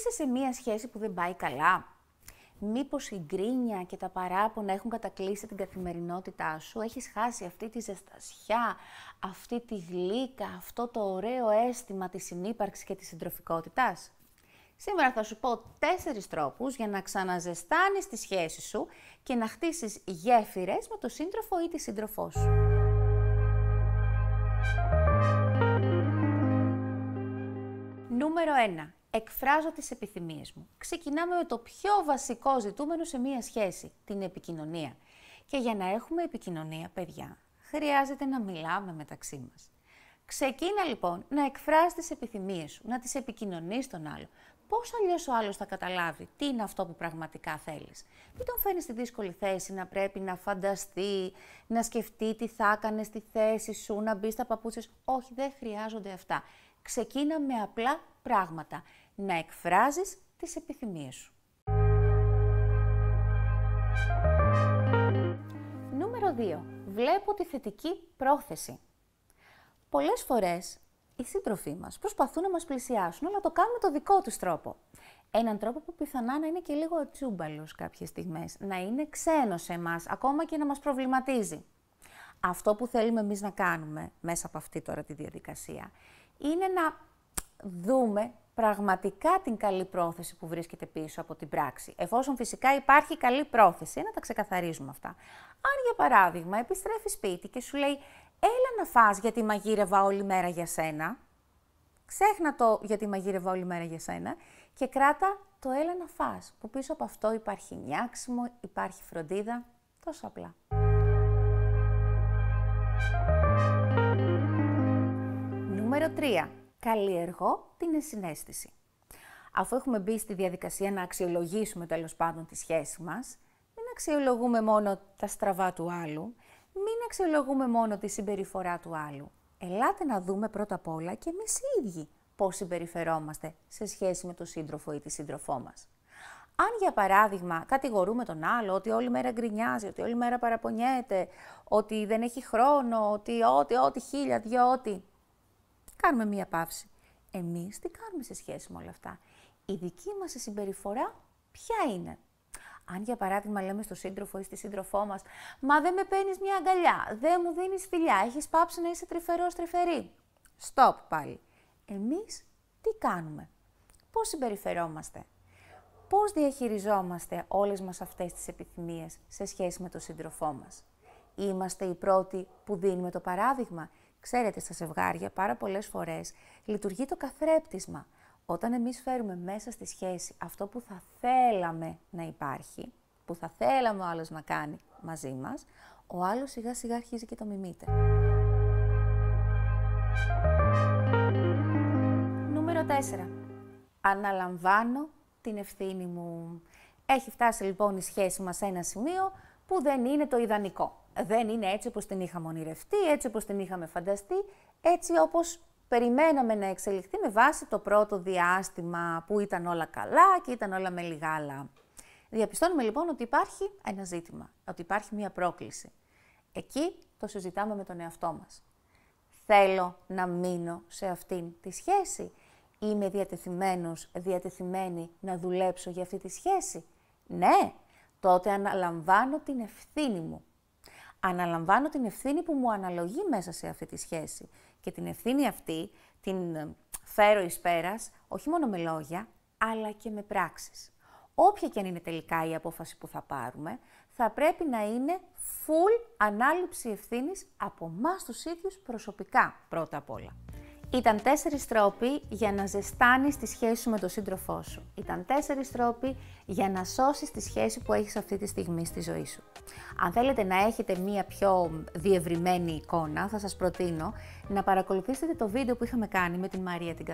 Είσαι σε μία σχέση που δεν πάει καλά. Μήπως η γκρίνια και τα παράπονα έχουν κατακλείσει την καθημερινότητά σου, έχεις χάσει αυτή τη ζεστασιά, αυτή τη γλύκα, αυτό το ωραίο αίσθημα της συνύπαρξης και της συντροφικότητας. Σήμερα θα σου πω τέσσερις τρόπους για να ξαναζεστάνεις τη σχέση σου και να χτίσεις γέφυρες με τον σύντροφο ή τη σύντροφό σου. Νούμερο 1 εκφράζω τις επιθυμίες μου. Ξεκινάμε με το πιο βασικό ζητούμενο σε μία σχέση, την επικοινωνία. Και για να έχουμε επικοινωνία, παιδιά, χρειάζεται να μιλάμε μεταξύ μας. Ξεκίνα λοιπόν να εκφράζεις τις επιθυμίες σου, να τις επικοινωνείς τον άλλο. Πώς αλλιώς ο άλλος θα καταλάβει τι είναι αυτό που πραγματικά θέλεις. Μην τον φέρνεις στη δύσκολη θέση να πρέπει να φανταστεί, να σκεφτεί τι θα έκανε στη θέση σου, να μπει στα παπούτσια Όχι, δεν χρειάζονται αυτά ξεκίνα με απλά πράγματα. Να εκφράζεις τις επιθυμίες σου. Νούμερο 2. Βλέπω τη θετική πρόθεση. Πολλές φορές οι σύντροφοί μας προσπαθούν να μας πλησιάσουν, αλλά το κάνουν με το δικό τους τρόπο. Έναν τρόπο που πιθανά να είναι και λίγο ατσούμπαλος κάποιες στιγμές, να είναι ξένος σε εμάς, ακόμα και να μας προβληματίζει. Αυτό που θέλουμε εμείς να κάνουμε μέσα από αυτή τώρα τη διαδικασία είναι να δούμε πραγματικά την καλή πρόθεση που βρίσκεται πίσω από την πράξη. Εφόσον φυσικά υπάρχει καλή πρόθεση, να τα ξεκαθαρίζουμε αυτά. Αν για παράδειγμα επιστρέφεις σπίτι και σου λέει «Έλα να φας γιατί μαγείρευα όλη μέρα για σένα», ξέχνα το «γιατί μαγείρευα όλη μέρα για σένα» και κράτα το «έλα να φας», που πίσω από αυτό υπάρχει νιάξιμο, υπάρχει φροντίδα, τόσο απλά. Νούμερο 3. Καλλιεργώ την εσυναίσθηση. Αφού έχουμε μπει στη διαδικασία να αξιολογήσουμε τέλος πάντων τη σχέση μας, μην αξιολογούμε μόνο τα στραβά του άλλου, μην αξιολογούμε μόνο τη συμπεριφορά του άλλου. Ελάτε να δούμε πρώτα απ' όλα και εμείς οι ίδιοι πώς συμπεριφερόμαστε σε σχέση με τον σύντροφο ή τη σύντροφό μας. Αν για παράδειγμα κατηγορούμε τον άλλο ότι όλη μέρα γκρινιάζει, ότι όλη μέρα παραπονιέται, ότι δεν έχει χρόνο, ότι ό,τι, ό,τι, χίλια, δυο, Κάνουμε μία παύση. Εμείς τι κάνουμε σε σχέση με όλα αυτά. Η δική μας συμπεριφορά ποια είναι. Αν για παράδειγμα λέμε στον σύντροφο ή στη σύντροφό μας «Μα δεν με παίρνεις μια αγκαλιά, δεν μου δίνεις φιλιά, έχεις πάψει να είσαι τρυφερό τρυφερή». Στοπ πάλι. Εμείς τι κάνουμε. Πώς συμπεριφερόμαστε. Πώς διαχειριζόμαστε όλες μας αυτές τις επιθυμίες σε σχέση με τον σύντροφό μας. Είμαστε οι πρώτοι που δίνουμε το παράδειγμα Ξέρετε, στα ζευγάρια πάρα πολλές φορές λειτουργεί το καθρέπτισμα. Όταν εμείς φέρουμε μέσα στη σχέση αυτό που θα θέλαμε να υπάρχει, που θα θέλαμε ο άλλος να κάνει μαζί μας, ο άλλος σιγά σιγά αρχίζει και το μιμείται. Νούμερο 4. Αναλαμβάνω την ευθύνη μου. Έχει φτάσει λοιπόν η σχέση μας σε ένα σημείο που δεν είναι το ιδανικό. Δεν είναι έτσι όπως την είχαμε ονειρευτεί, έτσι όπως την είχαμε φανταστεί, έτσι όπως περιμέναμε να εξελιχθεί με βάση το πρώτο διάστημα που ήταν όλα καλά και ήταν όλα με λιγάλα. Διαπιστώνουμε λοιπόν ότι υπάρχει ένα ζήτημα, ότι υπάρχει μία πρόκληση. Εκεί το συζητάμε με τον εαυτό μας. Θέλω να μείνω σε αυτήν τη σχέση. Είμαι διατεθειμένος, διατεθειμένη να δουλέψω για αυτή τη σχέση. Ναι, τότε αναλαμβάνω την ευθύνη μου. Αναλαμβάνω την ευθύνη που μου αναλογεί μέσα σε αυτή τη σχέση. Και την ευθύνη αυτή την ε, φέρω εις πέρας, όχι μόνο με λόγια, αλλά και με πράξεις. Όποια και αν είναι τελικά η απόφαση που θα πάρουμε, θα πρέπει να είναι full ανάληψη ευθύνης από εμάς τους ίδιους προσωπικά, πρώτα απ' όλα. Ήταν τέσσερις τρόποι για να ζεστάνεις τη σχέση σου με τον σύντροφό σου. Ήταν τέσσερις τρόποι για να σώσεις τη σχέση που έχεις αυτή τη στιγμή στη ζωή σου. Αν θέλετε να έχετε μία πιο διευρυμένη εικόνα, θα σας προτείνω να παρακολουθήσετε το βίντεο που είχαμε κάνει με την Μαρία την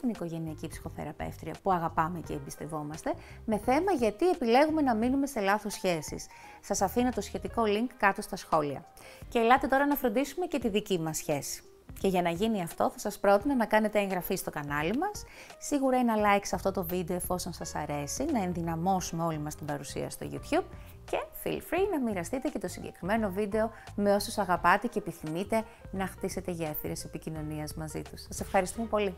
την οικογενειακή ψυχοθεραπεύτρια που αγαπάμε και εμπιστευόμαστε, με θέμα γιατί επιλέγουμε να μείνουμε σε λάθος σχέσεις. Σας αφήνω το σχετικό link κάτω στα σχόλια. Και ελάτε τώρα να φροντίσουμε και τη δική μας σχέση. Και για να γίνει αυτό θα σας πρότεινα να κάνετε εγγραφή στο κανάλι μας, σίγουρα ένα like σε αυτό το βίντεο εφόσον σας αρέσει, να ενδυναμώσουμε όλη μας την παρουσία στο YouTube και feel free να μοιραστείτε και το συγκεκριμένο βίντεο με όσους αγαπάτε και επιθυμείτε να χτίσετε γέφυρες επικοινωνίας μαζί τους. Σας ευχαριστούμε πολύ!